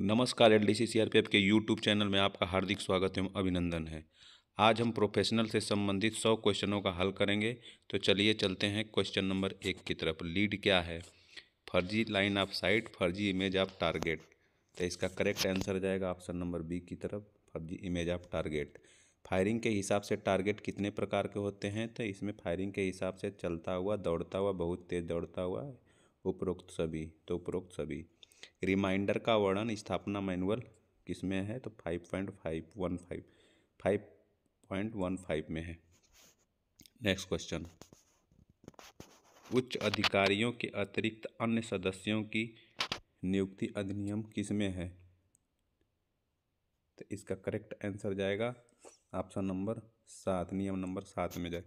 नमस्कार L D C के YouTube channel में आपका हार्दिक स्वागत एवं अभिनंदन है आज हम प्रोफेशनल से संबंधित सौ क्वेश्चनों का हल करेंगे तो चलिए चलते हैं क्वेश्चन नंबर एक की तरफ लीड क्या है फर्जी लाइन ऑफ साइट फर्जी इमेज ऑफ टारगेट तो इसका करेक्ट आंसर जाएगा ऑप्शन नंबर बी की तरफ फर्जी इमेज ऑफ टारगेट फायरिंग के हिसाब से टारगेट कितने प्रकार के होते हैं तो इसमें फायरिंग के हिसाब से चलता हुआ दौड़ता हुआ बहुत तेज़ दौड़ता हुआ उपरोक्त सभी तो उपरोक्त सभी रिमाइंडर का वर्णन स्थापना मैनुअल किसमें है तो five point five one five five point one five में है नेक्स्ट क्वेश्चन उच्च अधिकारियों के अतिरिक्त अन्य सदस्यों की नियुक्ति अधिनियम किसमें है तो इसका करेक्ट आंसर जाएगा ऑप्शन नंबर सात नियम नंबर सात में जाए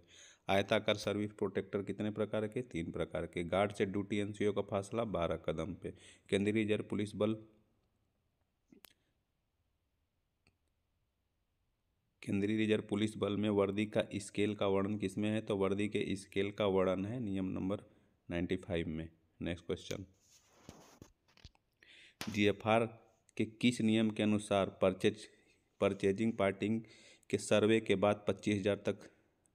आयताकार सर्विस प्रोटेक्टर कितने प्रकार के तीन प्रकार के गार्ड से ड्यूटी एन का फासला बारह कदम पे केंद्रीय रिजर्व पुलिस बल केंद्रीय रिजर्व पुलिस बल में वर्दी का स्केल का वर्णन किसमें है तो वर्दी के स्केल का वर्णन है नियम नंबर नाइन्टी फाइव में नेक्स्ट क्वेश्चन जीएफआर के किस नियम के अनुसार परचेज परचेजिंग पार्टिंग के सर्वे के बाद पच्चीस हज़ार तक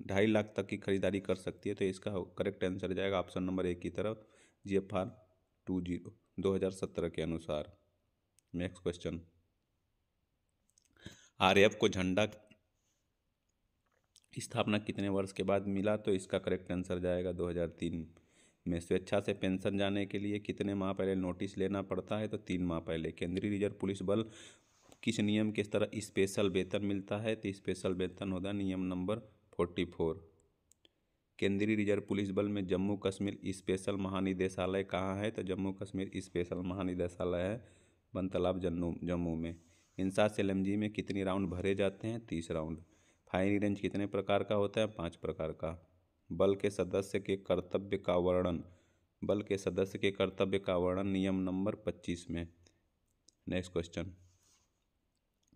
ढाई लाख तक की खरीदारी कर सकती है तो इसका करेक्ट आंसर जाएगा ऑप्शन नंबर एक की तरफ G F R two zero दो हज़ार सत्रह के अनुसार नेक्स्ट क्वेश्चन एफ को झंडा स्थापना कितने वर्ष के बाद मिला तो इसका करेक्ट आंसर जाएगा 2003 में स्वेच्छा से पेंशन जाने के लिए कितने माह पहले नोटिस लेना पड़ता है तो तीन माह पहले केंद्रीय रिजर्व पुलिस बल किस नियम के तरह स्पेशल वेतन मिलता है तो स्पेशल वेतन होता है नियम नंबर फोर्टी फोर केंद्रीय रिजर्व पुलिस बल में जम्मू कश्मीर स्पेशल महानिदेशालय कहाँ है तो जम्मू कश्मीर स्पेशल महानिदेशालय है बनतलाब जन्नू जम्मू में इंसा सेलमजी में कितनी राउंड भरे जाते हैं तीस राउंड फायरिंग रेंज कितने प्रकार का होता है पाँच प्रकार का बल के सदस्य के कर्तव्य का वर्णन बल के सदस्य के कर्तव्य का वर्णन नियम नंबर पच्चीस में नेक्स्ट क्वेश्चन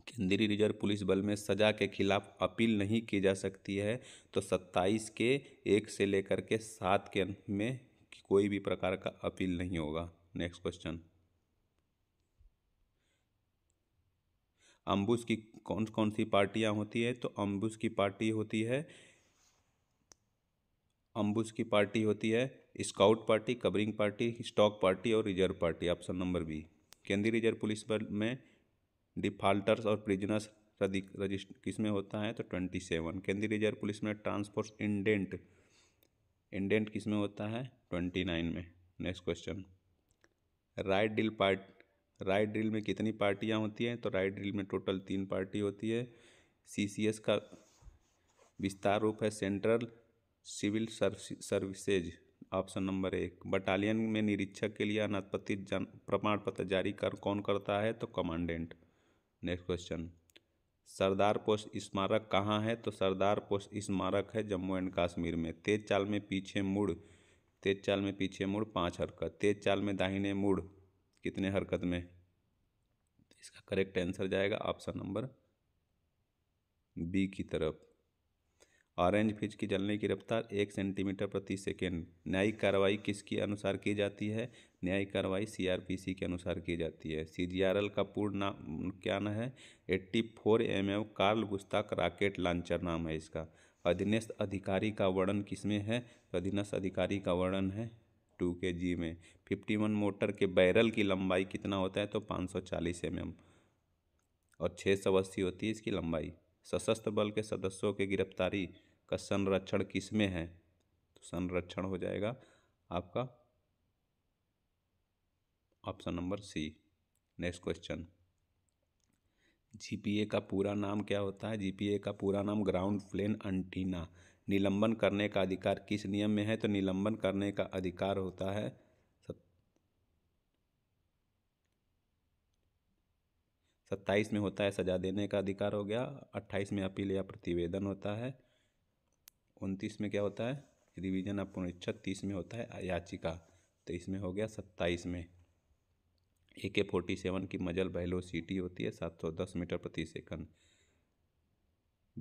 केंद्रीय रिजर्व पुलिस बल में सजा के खिलाफ अपील नहीं की जा सकती है तो सत्ताईस के एक से लेकर के सात के अंत में कोई भी प्रकार का अपील नहीं होगा नेक्स्ट क्वेश्चन अम्बुस की कौन कौन सी पार्टियां होती है तो अम्बुस की पार्टी होती है अम्बुस की पार्टी होती है scout party covering party stock party और reserve party option number B केंद्रीय रिजर्व पुलिस बल में डिफाल्टर्स और प्रिजनर्स रजिस्ट में होता है तो ट्वेंटी सेवन केंद्रीय रिजर्व पुलिस में ट्रांसपोर्ट इंडेंट इंडेंट किस में होता है ट्वेंटी नाइन में next question right drill part right drill में कितनी पार्टियां होती हैं तो राइट ड्रिल में टोटल तीन पार्टी होती है एस का विस्तार रूप है central civil services option number एक बटालियन में निरीक्षक के लिए अनापत्ति प्रमाण पत्र जारी कर कौन करता है तो commandant next question Sardar post स्मारक कहाँ है तो सरदार पोस्ट स्मारक है जम्मू एंड कश्मीर में तेज चाल में पीछे मुड़ तेज चाल में पीछे मुड़ पाँच हरकत तेज चाल में दाहिने मुड़ कितने हरकत में इसका करेक्ट आंसर जाएगा ऑप्शन नंबर बी की तरफ ऑरेंज फिज की जलने की रफ्तार एक सेंटीमीटर प्रति सेकेंड न्यायिक कार्रवाई किसके अनुसार की जाती है न्यायिक कार्रवाई सीआरपीसी के अनुसार की जाती है सीजीआरएल का पूर्ण नाम क्या नाम है eighty four M M Carl Gustaf rocket launcher नाम है इसका अधीनस्थ अधिकारी का वर्णन किसमें है तो अधीनस्थ अधिकारी का वर्णन है टू के जी में फिफ्टी वन मोटर के बैरल की लंबाई कितना होता है तो पाँच सौ चालीस एम एम और छः सौ अस्सी होती है इसकी लंबाई सशस्त्र बल के सदस्यों के गिरफ्तारी का संरक्षण किसमें है तो संरक्षण हो जाएगा आपका option number C next question GPA का पूरा नाम क्या होता है जीपीए का पूरा नाम ग्राउंड प्लेन अंटीना निलंबन करने का अधिकार किस नियम में है तो निलंबन करने का अधिकार होता है सत्ताईस में होता है सजा देने का अधिकार हो गया अट्ठाईस में अपील या प्रतिवेदन होता है उनतीस में क्या होता है रिवीजन इच्छा तीस में होता है याचिका तो इसमें हो गया सत्ताईस में ए के फोर्टी सेवन की मजल वेलोसिटी होती है सात सौ दस मीटर प्रति सेकंड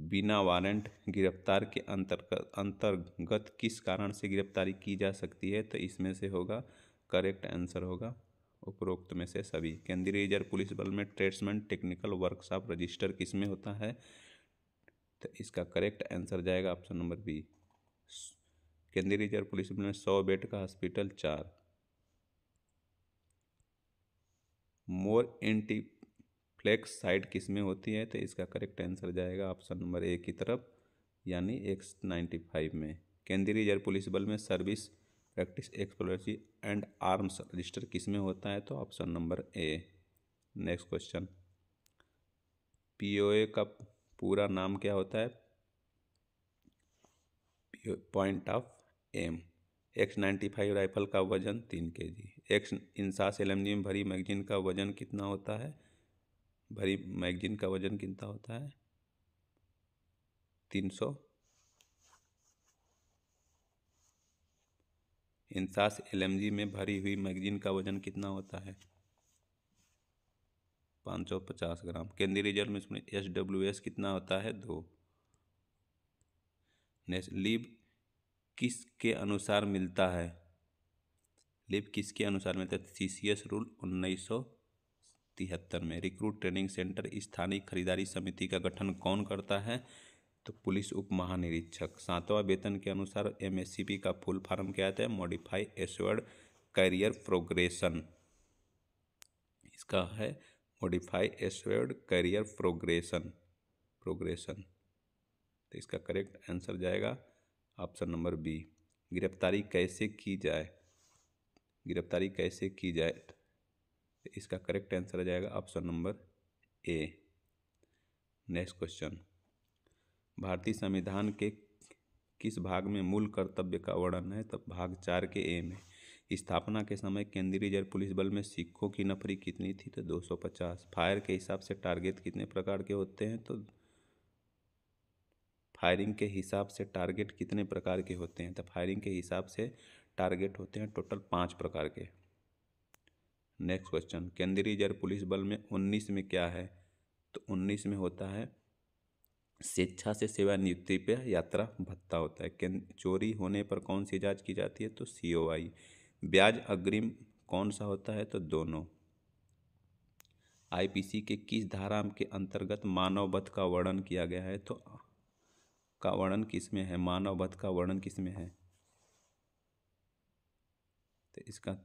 बिना वारंट गिरफ्तार के अंतर्गत अंतर्गत किस कारण से गिरफ्तारी की जा सकती है तो इसमें से होगा करेक्ट आंसर होगा उपरोक्त में से सभी केंद्रीय रिजर्व पुलिस बल में ट्रेड्समैन टेक्निकल वर्कशॉप रजिस्टर किस में होता है तो इसका करेक्ट आंसर जाएगा ऑप्शन नंबर बी केंद्रीय रिजर्व पुलिस बल में सौ बेड का हॉस्पिटल चार मोर एंटी फ्लैक्स साइड किस में होती है तो इसका करेक्ट आंसर जाएगा ऑप्शन नंबर ए की तरफ यानी एक्स नाइन्टी फाइव में केंद्रीय रिजर्व पुलिस बल में service practice explosive and arms register किस में होता है तो option number A next question POA का पूरा नाम क्या होता है point of M X ninety five rifle का वज़न तीन के जी एक्स इंसास एलमनियम भरी मैगजीन का वज़न कितना होता है भरी मैगजीन का वज़न कितना होता है तीन सौ इंसास एलएमजी में भरी हुई मैगजीन का वज़न कितना होता है पाँच सौ पचास ग्राम केंद्रीय रिजर्व में इसमें एस डब्ल्यू एस कितना होता है दो नेक्स्ट किसके अनुसार मिलता है लिप किसके अनुसार मिलता है सी सी एस रूल उन्नीस सौ तिहत्तर में रिक्रूट ट्रेनिंग सेंटर स्थानीय खरीदारी समिति का गठन कौन करता है तो पुलिस उप महानिरीक्षक सातवां वेतन के अनुसार पी का फुल फॉर्म क्या आता है मॉडिफाई एसवर्ड करियर प्रोग्रेशन इसका है modify assured career progression progression तो इसका करेक्ट आंसर जाएगा ऑप्शन नंबर बी गिरफ्तारी कैसे की जाए गिरफ्तारी कैसे की जाए इसका करेक्ट आंसर आ जाएगा option number A next question भारतीय संविधान के किस भाग में मूल कर्तव्य का वर्णन है तो भाग चार के ए में स्थापना के समय केंद्रीय रिजर्व पुलिस बल में सिखों की नफरी कितनी थी तो 250 फायर के हिसाब से टारगेट कितने प्रकार के होते हैं तो फायरिंग के हिसाब से टारगेट कितने प्रकार के होते हैं तो फायरिंग के हिसाब से टारगेट होते हैं टोटल पाँच प्रकार के नेक्स्ट क्वेश्चन केंद्रीय रिजर्व पुलिस बल में उन्नीस में क्या है तो उन्नीस में होता है स्वेच्छा से सेवानियुक्ति पे यात्रा भत्ता होता है चोरी होने पर कौन सी जांच की जाती है तो सी ओ आई ब्याज अग्रिम कौन सा होता है तो दोनों आईपीसी के किस धारा के अंतर्गत मानव वध का वर्णन किया गया है तो का वर्णन किस में है मानव वध का वर्णन किस में है तो इसका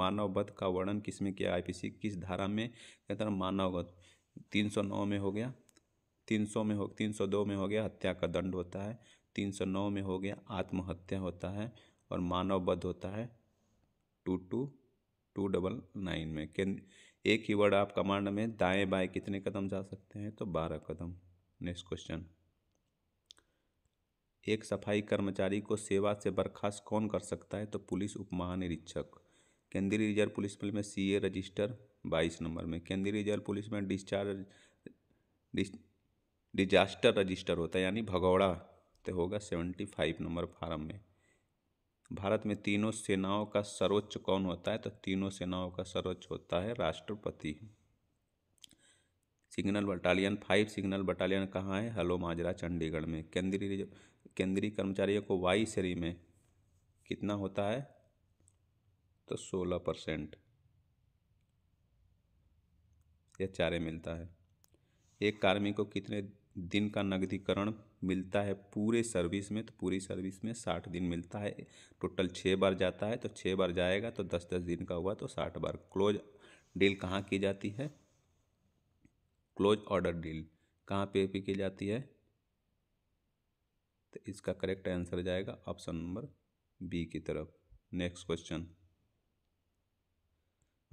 मानव वध का वर्णन किस में किया आईपीसी किस धारा में कहता हैं मानव वध तीन सौ नौ में हो गया तीन सौ में हो तीन सौ दो में हो गया हत्या का दंड होता है तीन सौ नौ में हो गया आत्महत्या होता है और मानव वध होता है two two two double nine में एक ही वर्ड आप कमांड में दाएं बाएं कितने कदम जा सकते हैं तो बारह कदम नेक्स्ट क्वेश्चन एक सफाई कर्मचारी को सेवा से बर्खास्त कौन कर सकता है तो पुलिस उप महानिरीक्षक केंद्रीय रिजर्व पुलिस बल में सीए रजिस्टर बाईस नंबर में केंद्रीय रिजर्व पुलिस में डिस्चार्ज डिजास्टर रजिस्टर होता है यानी भगौड़ा तो होगा सेवेंटी फाइव नंबर फार्म में भारत में तीनों सेनाओं का सर्वोच्च कौन होता है तो तीनों सेनाओं का सर्वोच्च होता है राष्ट्रपति signal battalion five signal battalion कहाँ है हलो माजरा चंडीगढ़ में केंद्रीय केंद्रीय कर्मचारियों को वाई श्री में कितना होता है तो सोलह परसेंट या चारे मिलता है एक कार्मिक को कितने दिन का नगदीकरण मिलता है पूरे सर्विस में तो पूरी सर्विस में साठ दिन मिलता है टोटल छः बार जाता है तो छः बार जाएगा तो दस दस दिन का हुआ तो साठ बार क्लोज डील कहाँ की जाती है क्लोज ऑर्डर डील कहाँ पे पे की जाती है तो इसका करेक्ट आंसर जाएगा ऑप्शन नंबर बी की तरफ नेक्स्ट क्वेश्चन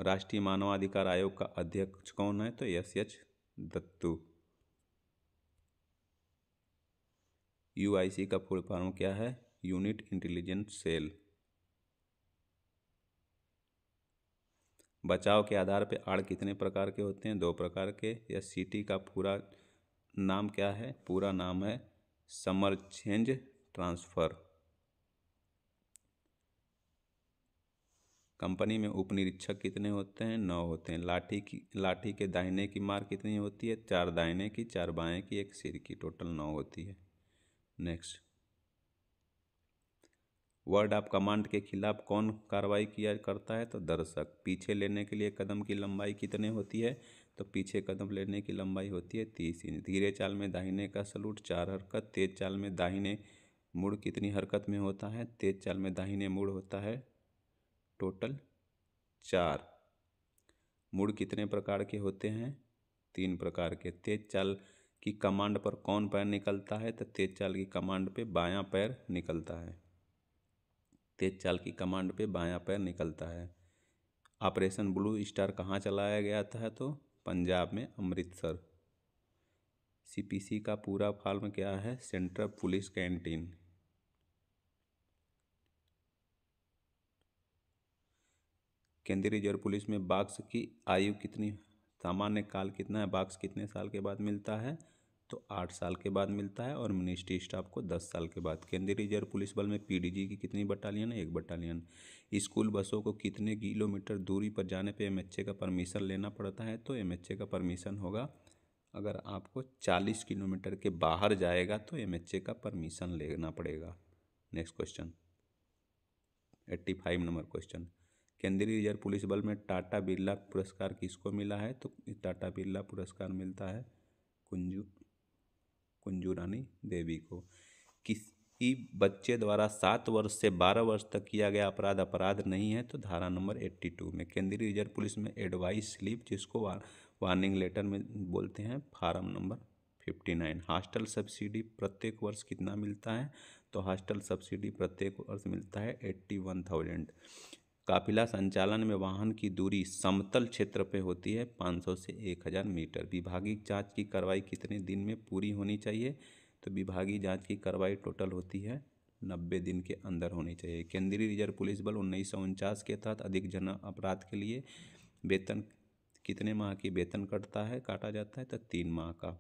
राष्ट्रीय मानवाधिकार आयोग का अध्यक्ष कौन है तो एस एच दत्तू यू का फुल फॉर्म क्या है यूनिट इंटेलिजेंस सेल बचाव के आधार पर आड़ कितने प्रकार के होते हैं दो प्रकार के या सिटी का पूरा नाम क्या है पूरा नाम है समर चेंज ट्रांसफ़र कंपनी में उपनिरीक्षक कितने होते हैं नौ होते हैं लाठी की लाठी के दाहिने की मार कितनी होती है चार दाहिने की चार बाएं की एक सिर की टोटल नौ होती है नेक्स्ट वर्ड ऑफ कमांड के खिलाफ कौन कार्रवाई किया करता है तो दर्शक पीछे लेने के लिए कदम की लंबाई कितने होती है तो पीछे कदम लेने की लंबाई होती है तीस इंच धीरे चाल में दाहिने का सलूट चार हरकत तेज चाल में दाहिने मुड़ कितनी हरकत में होता है तेज चाल में दाहिने मुड़ होता है टोटल चार मुड़ कितने प्रकार के होते हैं तीन प्रकार के तेज चाल की कमांड पर कौन पैर निकलता है तो तेज चाल की कमांड पे बायां पैर निकलता है तेज चाल की कमांड पे बायां पैर निकलता है ऑपरेशन ब्लू स्टार कहाँ चलाया गया था तो पंजाब में अमृतसर सीपीसी का पूरा फॉर्म क्या है सेंट्रल पुलिस कैंटीन केंद्रीय रिजर्व पुलिस में बाक्स की आयु कितनी सामान्य काल कितना है बाक्स कितने साल के बाद मिलता है तो आठ साल के बाद मिलता है और मिनिस्ट्री स्टाफ को दस साल के बाद केंद्रीय रिजर्व पुलिस बल में पीडीजी की कितनी बटालियन है एक बटालियन स्कूल बसों को कितने किलोमीटर दूरी पर जाने पे एमएचए का परमिशन लेना पड़ता है तो एमएचए का परमिशन होगा अगर आपको चालीस किलोमीटर के बाहर जाएगा तो एम का परमिशन लेना पड़ेगा next question eighty five number question केंद्रीय रिजर्व पुलिस बल में टाटा बिरला पुरस्कार किसको मिला है तो टाटा बिरला पुरस्कार मिलता है कुंजू कुंजू रानी देवी को किसी बच्चे द्वारा सात वर्ष से बारह वर्ष तक किया गया अपराध अपराध नहीं है तो धारा नंबर एट्टी टू में केंद्रीय रिजर्व पुलिस में एडवाइस स्लिप जिसको वार्निंग लेटर में बोलते हैं form number fifty nine hostel subsidy प्रत्येक वर्ष कितना मिलता है तो हॉस्टल सब्सिडी प्रत्येक वर्ष मिलता है एट्टी वन थाउजेंड काफिला संचालन में वाहन की दूरी समतल क्षेत्र पर होती है 500 से 1000 मीटर विभागीय जांच की कार्रवाई कितने दिन में पूरी होनी चाहिए तो विभागीय जांच की कार्रवाई टोटल होती है नब्बे दिन के अंदर होनी चाहिए केंद्रीय रिजर्व पुलिस बल उन्नीस के तहत अधिक जन अपराध के लिए वेतन कितने माह की वेतन कटता है काटा जाता है तो तीन माह का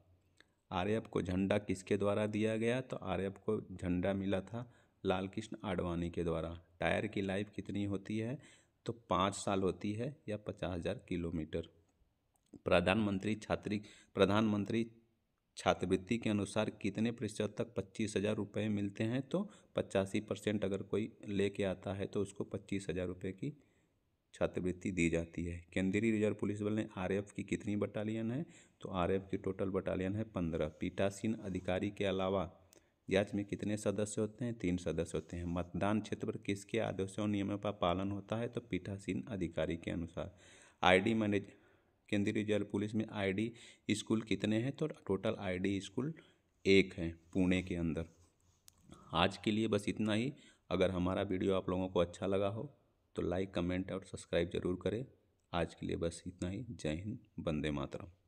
आर्यप को झंडा किसके द्वारा दिया गया तो आर्यप को झंडा मिला था लाल कृष्ण आडवाणी के द्वारा टायर की लाइफ कितनी होती है तो पाँच साल होती है या पचास हज़ार किलोमीटर प्रधानमंत्री छात्री प्रधानमंत्री छात्रवृत्ति के अनुसार कितने प्रतिशत तक पच्चीस हज़ार रुपये मिलते हैं तो पचासी परसेंट अगर कोई लेके आता है तो उसको पच्चीस हज़ार रुपये की छात्रवृत्ति दी जाती है केंद्रीय रिजर्व पुलिस बल ने आर की कितनी बटालियन है तो आर की टोटल बटालियन है पंद्रह पीटासीन अधिकारी के अलावा जांच में कितने सदस्य होते हैं तीन सदस्य होते हैं मतदान क्षेत्र पर किसके आदेशों और नियमों का पालन होता है तो पीठासीन अधिकारी के अनुसार आईडी मैनेज केंद्रीय रिजर्व पुलिस में आईडी स्कूल कितने हैं तो टोटल आईडी स्कूल एक है पुणे के अंदर आज के लिए बस इतना ही अगर हमारा वीडियो आप लोगों को अच्छा लगा हो तो लाइक कमेंट और सब्सक्राइब जरूर करें आज के लिए बस इतना ही जय हिंद बंदे मातरम